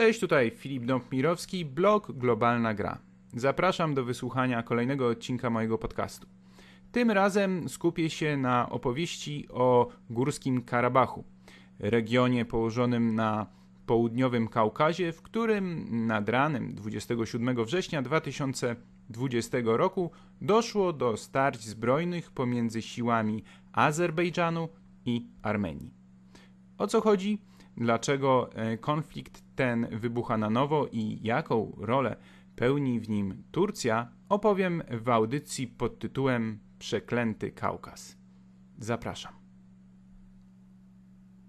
Cześć, tutaj Filip Dąbmirowski, blog Globalna Gra. Zapraszam do wysłuchania kolejnego odcinka mojego podcastu. Tym razem skupię się na opowieści o Górskim Karabachu, regionie położonym na południowym Kaukazie, w którym nad ranem 27 września 2020 roku doszło do starć zbrojnych pomiędzy siłami Azerbejdżanu i Armenii. O co chodzi? dlaczego e, konflikt ten wybucha na nowo i jaką rolę pełni w nim Turcja, opowiem w audycji pod tytułem Przeklęty Kaukaz. Zapraszam.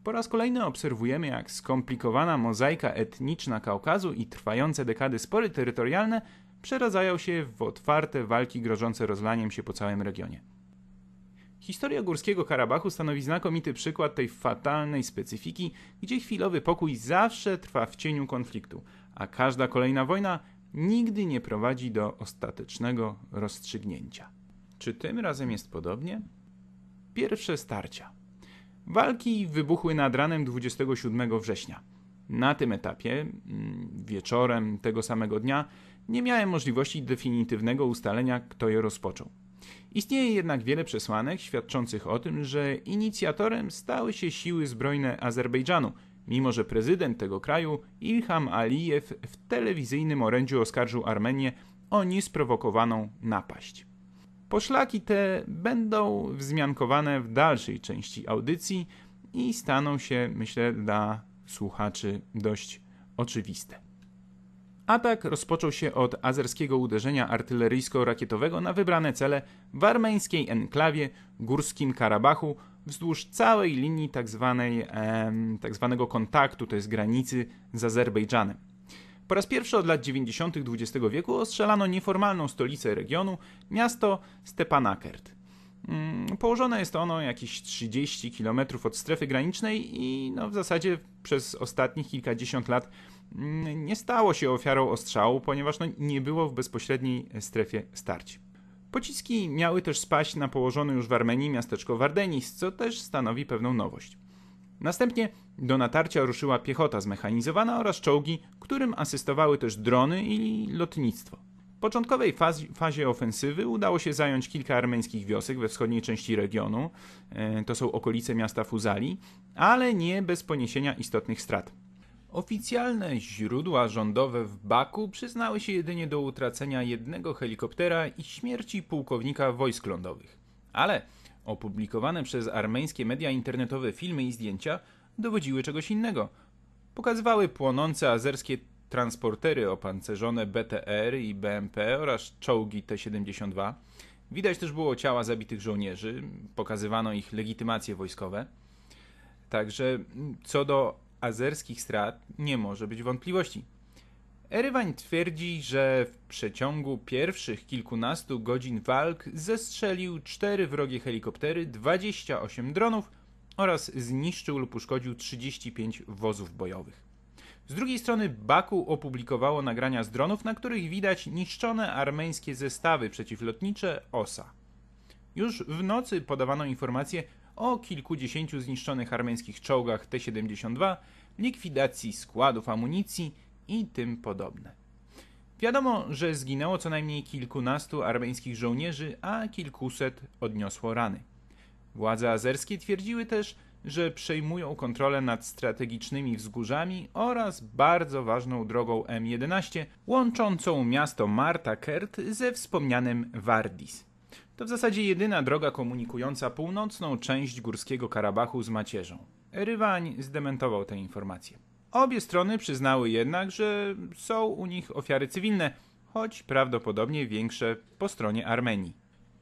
Po raz kolejny obserwujemy, jak skomplikowana mozaika etniczna Kaukazu i trwające dekady spory terytorialne przeradzają się w otwarte walki grożące rozlaniem się po całym regionie. Historia Górskiego Karabachu stanowi znakomity przykład tej fatalnej specyfiki, gdzie chwilowy pokój zawsze trwa w cieniu konfliktu, a każda kolejna wojna nigdy nie prowadzi do ostatecznego rozstrzygnięcia. Czy tym razem jest podobnie? Pierwsze starcia. Walki wybuchły nad ranem 27 września. Na tym etapie, mm, wieczorem tego samego dnia, nie miałem możliwości definitywnego ustalenia, kto je rozpoczął. Istnieje jednak wiele przesłanek świadczących o tym, że inicjatorem stały się siły zbrojne Azerbejdżanu, mimo że prezydent tego kraju, Ilham Alijew, w telewizyjnym orędziu oskarżył Armenię o niesprowokowaną napaść. Poszlaki te będą wzmiankowane w dalszej części audycji i staną się, myślę, dla słuchaczy dość oczywiste. Atak rozpoczął się od azerskiego uderzenia artyleryjsko-rakietowego na wybrane cele w armeńskiej enklawie Górskim Karabachu wzdłuż całej linii tzw. Tak tzw. Tak kontaktu, to jest granicy z Azerbejdżanem. Po raz pierwszy od lat 90. XX wieku ostrzelano nieformalną stolicę regionu, miasto Stepanakert. Mm, położone jest ono jakieś 30 km od strefy granicznej i no w zasadzie przez ostatnich kilkadziesiąt lat Mm, nie stało się ofiarą ostrzału, ponieważ no nie było w bezpośredniej strefie starć. Pociski miały też spaść na położone już w Armenii miasteczko Wardenis, co też stanowi pewną nowość. Następnie do natarcia ruszyła piechota zmechanizowana oraz czołgi, którym asystowały też drony i lotnictwo. W początkowej faz fazie ofensywy udało się zająć kilka armeńskich wiosek we wschodniej części regionu, e, to są okolice miasta Fuzali, ale nie bez poniesienia istotnych strat. Oficjalne źródła rządowe w Baku przyznały się jedynie do utracenia jednego helikoptera i śmierci pułkownika wojsk lądowych. Ale opublikowane przez armeńskie media internetowe filmy i zdjęcia dowodziły czegoś innego. Pokazywały płonące azerskie transportery opancerzone BTR i BMP oraz czołgi T-72. Widać też było ciała zabitych żołnierzy, pokazywano ich legitymacje wojskowe. Także co do azerskich strat nie może być wątpliwości. Erywań twierdzi, że w przeciągu pierwszych kilkunastu godzin walk zestrzelił cztery wrogie helikoptery, 28 dronów oraz zniszczył lub uszkodził 35 wozów bojowych. Z drugiej strony Baku opublikowało nagrania z dronów, na których widać niszczone armeńskie zestawy przeciwlotnicze OSA. Już w nocy podawano informację o kilkudziesięciu zniszczonych armeńskich czołgach T-72, likwidacji składów amunicji i tym podobne. Wiadomo, że zginęło co najmniej kilkunastu armeńskich żołnierzy, a kilkuset odniosło rany. Władze azerskie twierdziły też, że przejmują kontrolę nad strategicznymi wzgórzami oraz bardzo ważną drogą M11 łączącą miasto Marta Kert ze wspomnianym Vardis. To w zasadzie jedyna droga komunikująca północną część Górskiego Karabachu z macierzą. Rywań zdementował tę informację. Obie strony przyznały jednak, że są u nich ofiary cywilne, choć prawdopodobnie większe po stronie Armenii.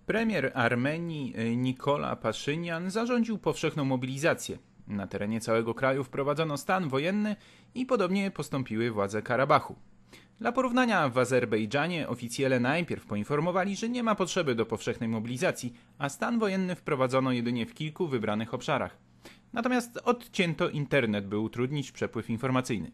Premier Armenii e, Nikola Paszynian zarządził powszechną mobilizację. Na terenie całego kraju wprowadzono stan wojenny i podobnie postąpiły władze Karabachu. Dla porównania w Azerbejdżanie oficjele najpierw poinformowali, że nie ma potrzeby do powszechnej mobilizacji, a stan wojenny wprowadzono jedynie w kilku wybranych obszarach. Natomiast odcięto internet, by utrudnić przepływ informacyjny.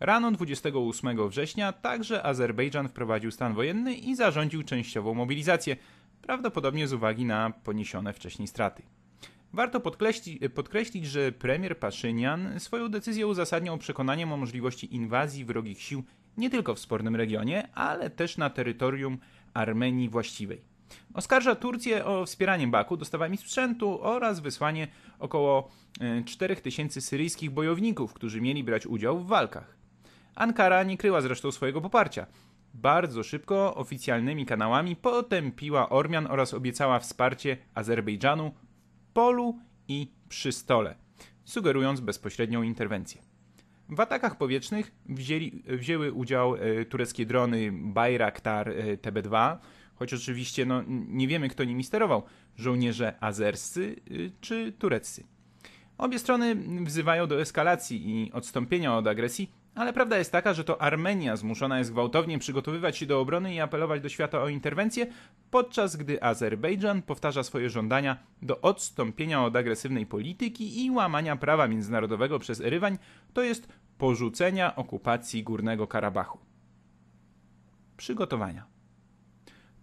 Rano 28 września także Azerbejdżan wprowadził stan wojenny i zarządził częściową mobilizację, prawdopodobnie z uwagi na poniesione wcześniej straty. Warto podkreślić, podkreślić, że premier Paszynian swoją decyzję uzasadniał przekonaniem o możliwości inwazji wrogich sił nie tylko w spornym regionie, ale też na terytorium Armenii właściwej. Oskarża Turcję o wspieranie Baku dostawami sprzętu oraz wysłanie około 4000 e, syryjskich bojowników, którzy mieli brać udział w walkach. Ankara nie kryła zresztą swojego poparcia. Bardzo szybko oficjalnymi kanałami potępiła Ormian oraz obiecała wsparcie Azerbejdżanu w polu i przy stole, sugerując bezpośrednią interwencję. W atakach powietrznych wzięli, wzięły udział e, tureckie drony Bayraktar e, TB2, choć oczywiście no, nie wiemy, kto nimi sterował żołnierze azerscy e, czy tureccy. Obie strony wzywają do eskalacji i odstąpienia od agresji ale prawda jest taka, że to Armenia zmuszona jest gwałtownie przygotowywać się do obrony i apelować do świata o interwencję, podczas gdy Azerbejdżan powtarza swoje żądania do odstąpienia od agresywnej polityki i łamania prawa międzynarodowego przez Erywań, to jest porzucenia okupacji Górnego Karabachu. Przygotowania.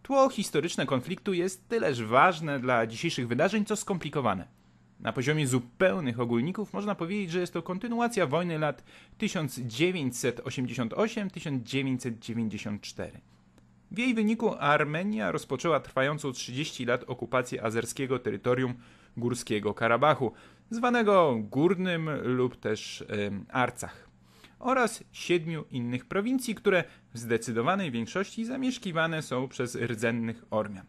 Tło historyczne konfliktu jest tyleż ważne dla dzisiejszych wydarzeń, co skomplikowane. Na poziomie zupełnych ogólników można powiedzieć, że jest to kontynuacja wojny lat 1988-1994. W jej wyniku Armenia rozpoczęła trwającą 30 lat okupację azerskiego terytorium Górskiego Karabachu, zwanego Górnym lub też ym, Arcach, oraz siedmiu innych prowincji, które w zdecydowanej większości zamieszkiwane są przez rdzennych Ormian.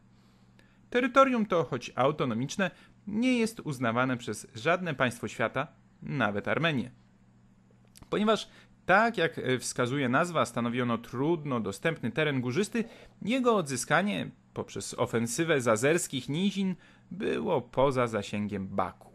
Terytorium to, choć autonomiczne, nie jest uznawane przez żadne państwo świata, nawet Armenię. Ponieważ tak jak e, wskazuje nazwa, stanowiono trudno dostępny teren górzysty, jego odzyskanie poprzez ofensywę zazerskich nizin było poza zasięgiem Baku.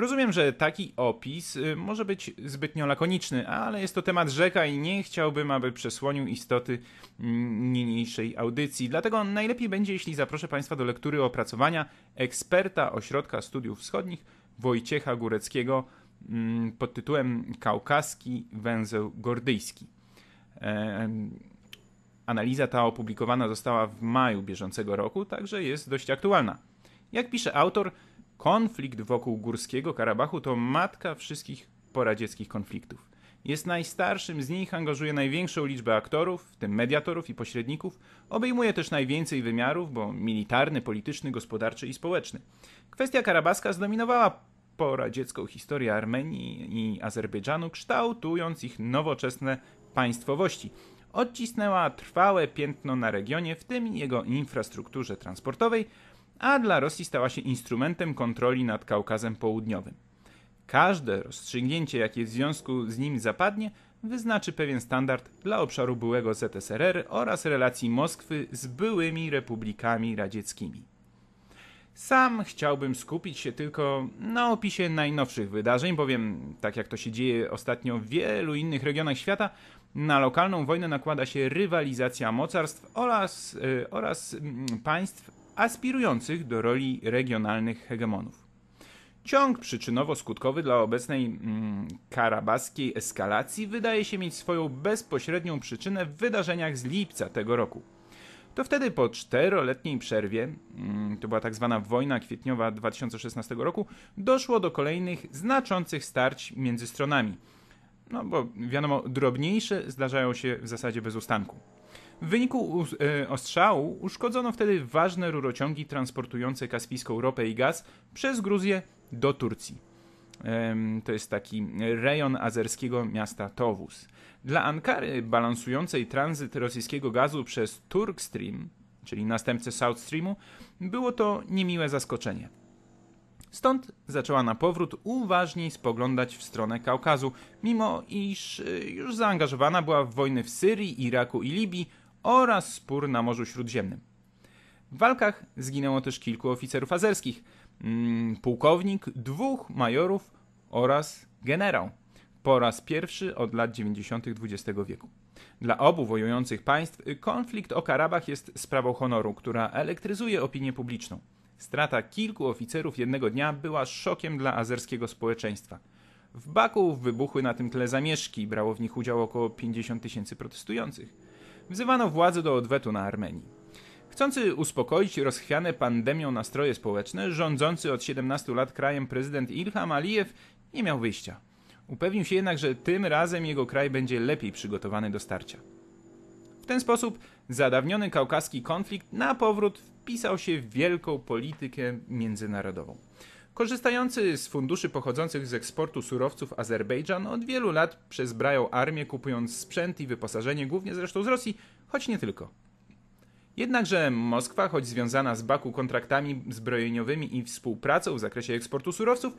Rozumiem, że taki opis y, może być zbytnio lakoniczny, ale jest to temat rzeka i nie chciałbym, aby przesłonił istoty mm, niniejszej audycji. Dlatego najlepiej będzie, jeśli zaproszę Państwa do lektury opracowania eksperta Ośrodka Studiów Wschodnich Wojciecha Góreckiego mm, pod tytułem Kaukaski Węzeł Gordyjski. Analiza ta opublikowana została w maju bieżącego roku, także jest dość aktualna. Jak pisze autor, Konflikt wokół Górskiego Karabachu to matka wszystkich poradzieckich konfliktów. Jest najstarszym z nich, angażuje największą liczbę aktorów, w tym mediatorów i pośredników, obejmuje też najwięcej wymiarów, bo militarny, polityczny, gospodarczy i społeczny. Kwestia karabaska zdominowała poradziecką historię Armenii i Azerbejdżanu, kształtując ich nowoczesne państwowości. Odcisnęła trwałe piętno na regionie, w tym jego infrastrukturze transportowej, a dla Rosji stała się instrumentem kontroli nad Kaukazem Południowym. Każde rozstrzygnięcie, jakie w związku z nim zapadnie, wyznaczy pewien standard dla obszaru byłego ZSRR oraz relacji Moskwy z byłymi republikami radzieckimi. Sam chciałbym skupić się tylko na opisie najnowszych wydarzeń, bowiem, tak jak to się dzieje ostatnio w wielu innych regionach świata, na lokalną wojnę nakłada się rywalizacja mocarstw oraz, y, oraz mm, państw aspirujących do roli regionalnych hegemonów. Ciąg przyczynowo-skutkowy dla obecnej mm, karabaskiej eskalacji wydaje się mieć swoją bezpośrednią przyczynę w wydarzeniach z lipca tego roku. To wtedy po czteroletniej przerwie, mm, to była tak zwana wojna kwietniowa 2016 roku, doszło do kolejnych znaczących starć między stronami. No bo wiadomo, drobniejsze zdarzają się w zasadzie bez ustanku. W wyniku e, ostrzału uszkodzono wtedy ważne rurociągi transportujące kaspijską ropę i gaz przez Gruzję do Turcji. To jest taki rejon azerskiego miasta Towus. Dla Ankary, balansującej tranzyt rosyjskiego gazu przez Turkstream, czyli następcę South Streamu, było to niemiłe zaskoczenie. Stąd zaczęła na powrót uważniej spoglądać w stronę Kaukazu, mimo iż e, już zaangażowana była w wojny w Syrii, Iraku i Libii oraz spór na Morzu Śródziemnym. W walkach zginęło też kilku oficerów azerskich, mm, pułkownik, dwóch majorów oraz generał. Po raz pierwszy od lat 90. XX wieku. Dla obu wojujących państw konflikt o Karabach jest sprawą honoru, która elektryzuje opinię publiczną. Strata kilku oficerów jednego dnia była szokiem dla azerskiego społeczeństwa. W Baku wybuchły na tym tle zamieszki, brało w nich udział około 50 tysięcy protestujących wzywano władze do odwetu na Armenii. Chcący uspokoić rozchwiane pandemią nastroje społeczne, rządzący od 17 lat krajem prezydent Ilham Alijew nie miał wyjścia. Upewnił się jednak, że tym razem jego kraj będzie lepiej przygotowany do starcia. W ten sposób zadawniony kaukaski konflikt na powrót wpisał się w wielką politykę międzynarodową. Korzystający z funduszy pochodzących z eksportu surowców Azerbejdżan od wielu lat przezbrają armię, kupując sprzęt i wyposażenie głównie zresztą z Rosji, choć nie tylko. Jednakże Moskwa, choć związana z Baku kontraktami zbrojeniowymi i współpracą w zakresie eksportu surowców,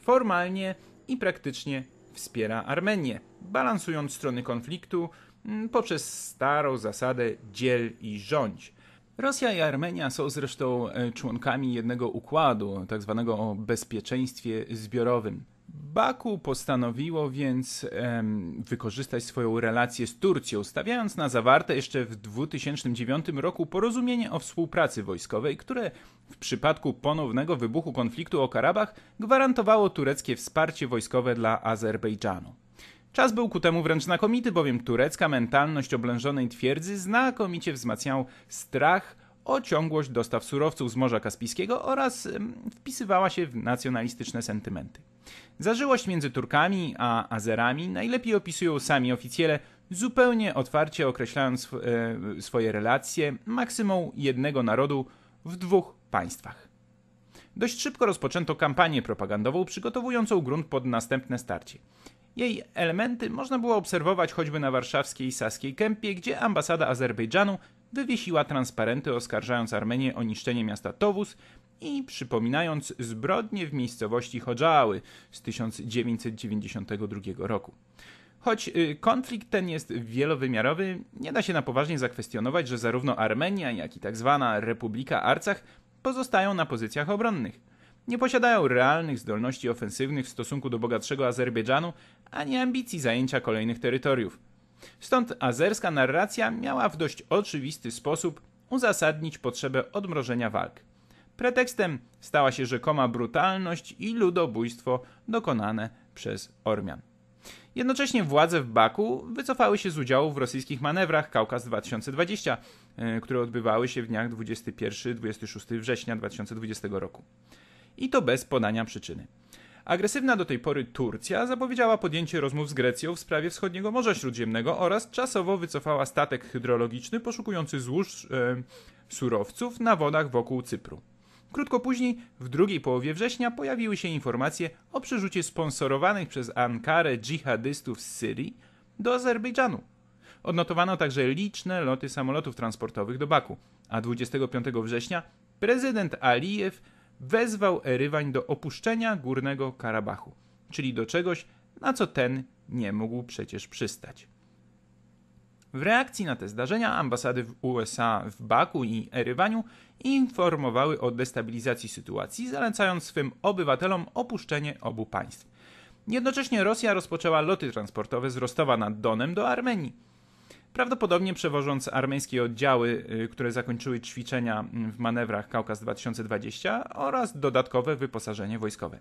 formalnie i praktycznie wspiera Armenię, balansując strony konfliktu mm, poprzez starą zasadę dziel i rządź – Rosja i Armenia są zresztą e, członkami jednego układu, tak zwanego o bezpieczeństwie zbiorowym. Baku postanowiło więc em, wykorzystać swoją relację z Turcją, stawiając na zawarte jeszcze w 2009 roku porozumienie o współpracy wojskowej, które w przypadku ponownego wybuchu konfliktu o Karabach gwarantowało tureckie wsparcie wojskowe dla Azerbejdżanu. Czas był ku temu wręcz znakomity, bowiem turecka mentalność oblężonej twierdzy znakomicie wzmacniał strach o ciągłość dostaw surowców z Morza Kaspijskiego oraz wpisywała się w nacjonalistyczne sentymenty. Zażyłość między Turkami a Azerami najlepiej opisują sami oficjele, zupełnie otwarcie określając e, swoje relacje maksymą jednego narodu w dwóch państwach. Dość szybko rozpoczęto kampanię propagandową przygotowującą grunt pod następne starcie. Jej elementy można było obserwować choćby na warszawskiej Saskiej Kępie, gdzie ambasada Azerbejdżanu wywiesiła transparenty oskarżając Armenię o niszczenie miasta Towus i przypominając zbrodnie w miejscowości Chodżały z 1992 roku. Choć y, konflikt ten jest wielowymiarowy, nie da się na poważnie zakwestionować, że zarówno Armenia, jak i tzw. Tak Republika Arcach pozostają na pozycjach obronnych nie posiadają realnych zdolności ofensywnych w stosunku do bogatszego Azerbejdżanu, ani ambicji zajęcia kolejnych terytoriów. Stąd azerska narracja miała w dość oczywisty sposób uzasadnić potrzebę odmrożenia walk. Pretekstem stała się rzekoma brutalność i ludobójstwo dokonane przez Ormian. Jednocześnie władze w Baku wycofały się z udziału w rosyjskich manewrach Kaukaz 2020, e, które odbywały się w dniach 21-26 września 2020 roku i to bez podania przyczyny. Agresywna do tej pory Turcja zapowiedziała podjęcie rozmów z Grecją w sprawie wschodniego Morza Śródziemnego oraz czasowo wycofała statek hydrologiczny poszukujący złóż e, surowców na wodach wokół Cypru. Krótko później, w drugiej połowie września, pojawiły się informacje o przerzucie sponsorowanych przez Ankarę dżihadystów z Syrii do Azerbejdżanu. Odnotowano także liczne loty samolotów transportowych do Baku, a 25 września prezydent Alijew wezwał Erywań do opuszczenia Górnego Karabachu, czyli do czegoś, na co ten nie mógł przecież przystać. W reakcji na te zdarzenia ambasady w USA w Baku i Erywaniu informowały o destabilizacji sytuacji, zalecając swym obywatelom opuszczenie obu państw. Jednocześnie Rosja rozpoczęła loty transportowe z Rostowa nad Donem do Armenii prawdopodobnie przewożąc armeńskie oddziały, y, które zakończyły ćwiczenia mm, w manewrach Kaukaz 2020 oraz dodatkowe wyposażenie wojskowe.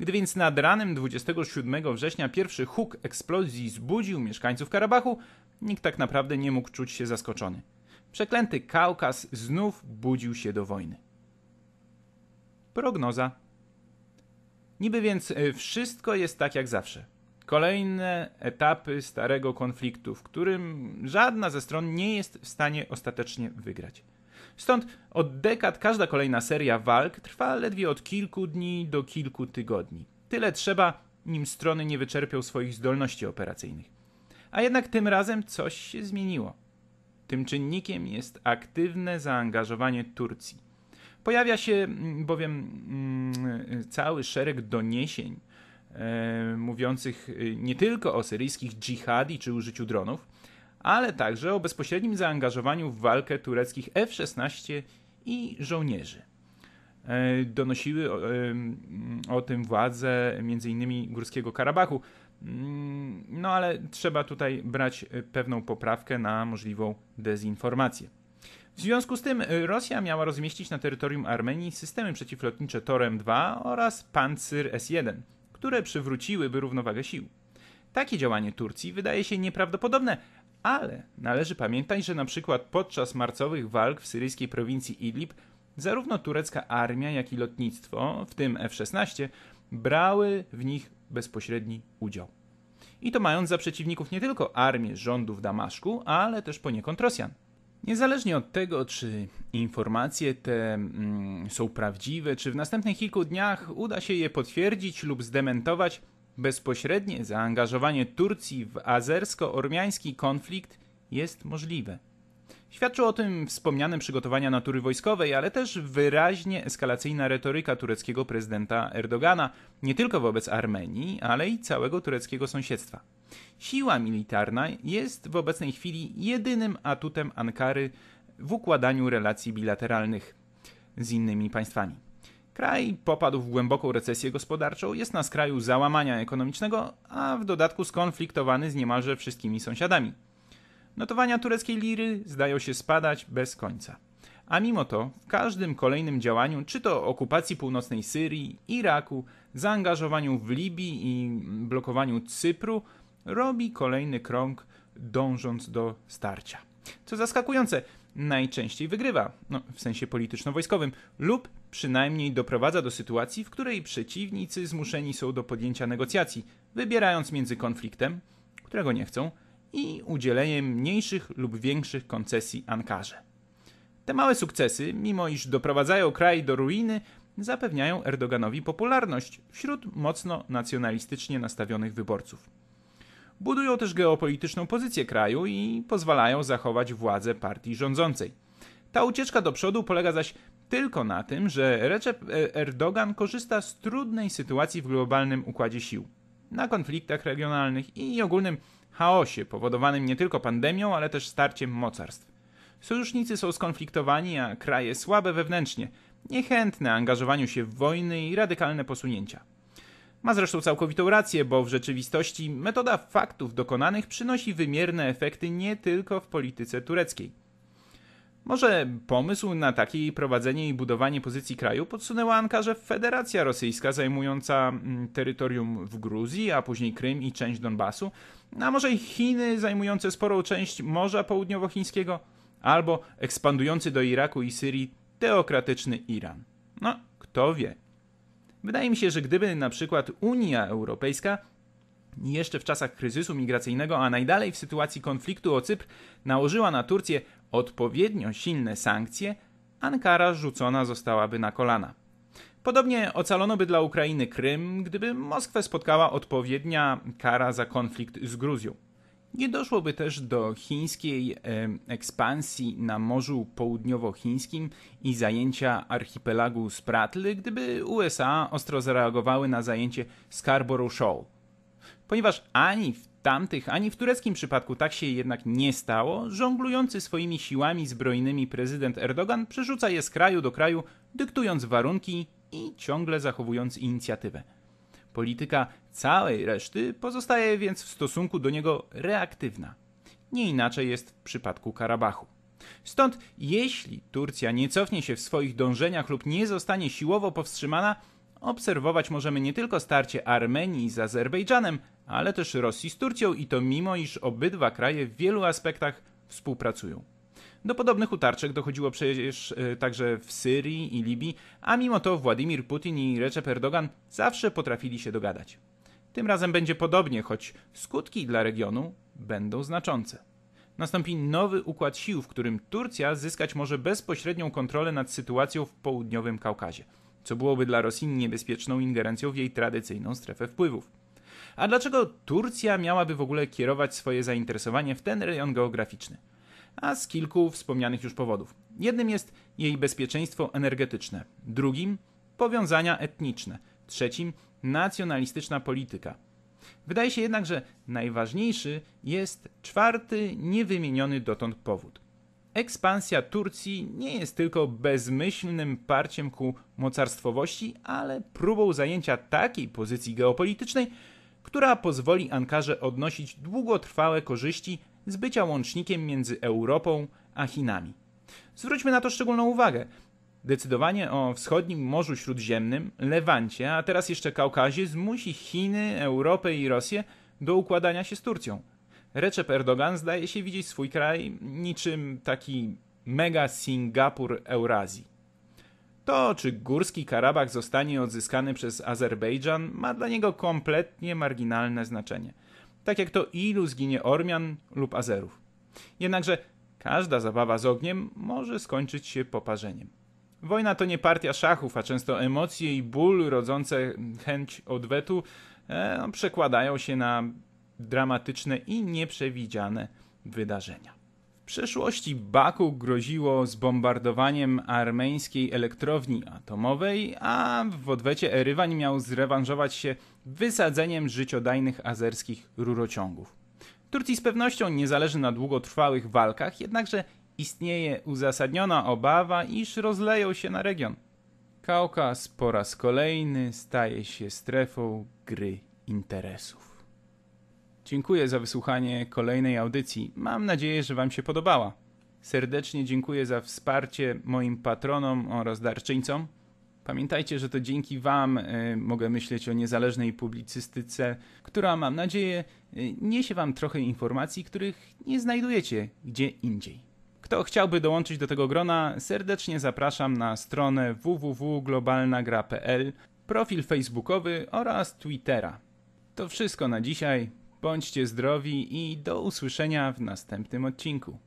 Gdy więc nad ranem 27 września pierwszy huk eksplozji zbudził mieszkańców Karabachu, nikt tak naprawdę nie mógł czuć się zaskoczony. Przeklęty Kaukaz znów budził się do wojny. Prognoza. Niby więc y, wszystko jest tak jak zawsze. Kolejne etapy starego konfliktu, w którym żadna ze stron nie jest w stanie ostatecznie wygrać. Stąd od dekad każda kolejna seria walk trwa ledwie od kilku dni do kilku tygodni. Tyle trzeba, nim strony nie wyczerpią swoich zdolności operacyjnych. A jednak tym razem coś się zmieniło. Tym czynnikiem jest aktywne zaangażowanie Turcji. Pojawia się mm, bowiem mm, cały szereg doniesień E, mówiących e, nie tylko o syryjskich dżihadi czy użyciu dronów, ale także o bezpośrednim zaangażowaniu w walkę tureckich F-16 i żołnierzy. E, donosiły o, o tym władze m.in. Górskiego Karabachu. Mm, no ale trzeba tutaj brać pewną poprawkę na możliwą dezinformację. W związku z tym Rosja miała rozmieścić na terytorium Armenii systemy przeciwlotnicze Torem-2 oraz Panzer S-1, które przywróciłyby równowagę sił. Takie działanie Turcji wydaje się nieprawdopodobne, ale należy pamiętać, że na przykład podczas marcowych walk w syryjskiej prowincji Idlib zarówno turecka armia, jak i lotnictwo, w tym F-16, brały w nich bezpośredni udział. I to mając za przeciwników nie tylko armię rządów Damaszku, ale też poniekąd Rosjan. Niezależnie od tego, czy informacje te mm, są prawdziwe, czy w następnych kilku dniach uda się je potwierdzić lub zdementować, bezpośrednie zaangażowanie Turcji w azersko-ormiański konflikt jest możliwe. Świadczą o tym wspomniane przygotowania natury wojskowej, ale też wyraźnie eskalacyjna retoryka tureckiego prezydenta Erdogana, nie tylko wobec Armenii, ale i całego tureckiego sąsiedztwa. Siła militarna jest w obecnej chwili jedynym atutem Ankary w układaniu relacji bilateralnych z innymi państwami. Kraj popadł w głęboką recesję gospodarczą, jest na skraju załamania ekonomicznego, a w dodatku skonfliktowany z niemalże wszystkimi sąsiadami. Notowania tureckiej liry zdają się spadać bez końca. A mimo to w każdym kolejnym działaniu, czy to okupacji północnej Syrii, Iraku, zaangażowaniu w Libii i blokowaniu Cypru, robi kolejny krąg, dążąc do starcia. Co zaskakujące, najczęściej wygrywa, no, w sensie polityczno-wojskowym, lub przynajmniej doprowadza do sytuacji, w której przeciwnicy zmuszeni są do podjęcia negocjacji, wybierając między konfliktem, którego nie chcą, i udzieleniem mniejszych lub większych koncesji Ankarze. Te małe sukcesy, mimo iż doprowadzają kraj do ruiny, zapewniają Erdoganowi popularność wśród mocno nacjonalistycznie nastawionych wyborców. Budują też geopolityczną pozycję kraju i pozwalają zachować władzę partii rządzącej. Ta ucieczka do przodu polega zaś tylko na tym, że Recep Erdogan korzysta z trudnej sytuacji w globalnym układzie sił, na konfliktach regionalnych i ogólnym chaosie powodowanym nie tylko pandemią, ale też starciem mocarstw. Sojusznicy są skonfliktowani, a kraje słabe wewnętrznie, niechętne angażowaniu się w wojny i radykalne posunięcia. Ma zresztą całkowitą rację, bo w rzeczywistości metoda faktów dokonanych przynosi wymierne efekty nie tylko w polityce tureckiej. Może pomysł na takie prowadzenie i budowanie pozycji kraju podsunęła Ankarze Federacja Rosyjska zajmująca mm, terytorium w Gruzji, a później Krym i część Donbasu, no, a może i Chiny zajmujące sporą część Morza Południowochińskiego, albo ekspandujący do Iraku i Syrii teokratyczny Iran. No, kto wie. Wydaje mi się, że gdyby na przykład Unia Europejska jeszcze w czasach kryzysu migracyjnego, a najdalej w sytuacji konfliktu o Cypr, nałożyła na Turcję odpowiednio silne sankcje, Ankara rzucona zostałaby na kolana. Podobnie ocalono by dla Ukrainy Krym, gdyby Moskwę spotkała odpowiednia kara za konflikt z Gruzją. Nie doszłoby też do chińskiej e, ekspansji na Morzu Południowochińskim i zajęcia archipelagu Spratly, gdyby USA ostro zareagowały na zajęcie Scarborough Shoal. Ponieważ ani w tamtych, ani w tureckim przypadku tak się jednak nie stało, żonglujący swoimi siłami zbrojnymi prezydent Erdogan przerzuca je z kraju do kraju, dyktując warunki i ciągle zachowując inicjatywę. Polityka całej reszty pozostaje więc w stosunku do niego reaktywna. Nie inaczej jest w przypadku Karabachu. Stąd, jeśli Turcja nie cofnie się w swoich dążeniach lub nie zostanie siłowo powstrzymana, obserwować możemy nie tylko starcie Armenii z Azerbejdżanem, ale też Rosji z Turcją i to mimo iż obydwa kraje w wielu aspektach współpracują. Do podobnych utarczek dochodziło przecież e, także w Syrii i Libii, a mimo to Władimir Putin i Recep Erdogan zawsze potrafili się dogadać. Tym razem będzie podobnie, choć skutki dla regionu będą znaczące. Nastąpi nowy układ sił, w którym Turcja zyskać może bezpośrednią kontrolę nad sytuacją w południowym Kaukazie, co byłoby dla Rosji niebezpieczną ingerencją w jej tradycyjną strefę wpływów. A dlaczego Turcja miałaby w ogóle kierować swoje zainteresowanie w ten rejon geograficzny? a z kilku wspomnianych już powodów. Jednym jest jej bezpieczeństwo energetyczne, drugim powiązania etniczne, trzecim nacjonalistyczna polityka. Wydaje się jednak, że najważniejszy jest czwarty, niewymieniony dotąd powód. Ekspansja Turcji nie jest tylko bezmyślnym parciem ku mocarstwowości, ale próbą zajęcia takiej pozycji geopolitycznej, która pozwoli Ankarze odnosić długotrwałe korzyści z bycia łącznikiem między Europą a Chinami. Zwróćmy na to szczególną uwagę. Decydowanie o wschodnim Morzu Śródziemnym, Lewancie, a teraz jeszcze Kaukazie zmusi Chiny, Europę i Rosję do układania się z Turcją. Recep Erdogan zdaje się widzieć swój kraj niczym taki mega Singapur Eurazji. To, czy Górski Karabach zostanie odzyskany przez Azerbejdżan, ma dla niego kompletnie marginalne znaczenie – tak jak to ilu zginie Ormian lub Azerów. Jednakże każda zabawa z ogniem może skończyć się poparzeniem. Wojna to nie partia szachów, a często emocje i ból rodzące chęć odwetu e, no, przekładają się na dramatyczne i nieprzewidziane wydarzenia. W przeszłości Baku groziło zbombardowaniem armeńskiej elektrowni atomowej, a w odwecie Erywań miał zrewanżować się wysadzeniem życiodajnych azerskich rurociągów. Turcji z pewnością nie zależy na długotrwałych walkach, jednakże istnieje uzasadniona obawa, iż rozleją się na region. Kaukaz po raz kolejny staje się strefą gry interesów. Dziękuję za wysłuchanie kolejnej audycji. Mam nadzieję, że Wam się podobała. Serdecznie dziękuję za wsparcie moim patronom oraz darczyńcom. Pamiętajcie, że to dzięki Wam e, mogę myśleć o niezależnej publicystyce, która, mam nadzieję, e, niesie Wam trochę informacji, których nie znajdujecie gdzie indziej. Kto chciałby dołączyć do tego grona, serdecznie zapraszam na stronę www.globalnagra.pl, profil facebookowy oraz Twittera. To wszystko na dzisiaj. Bądźcie zdrowi i do usłyszenia w następnym odcinku.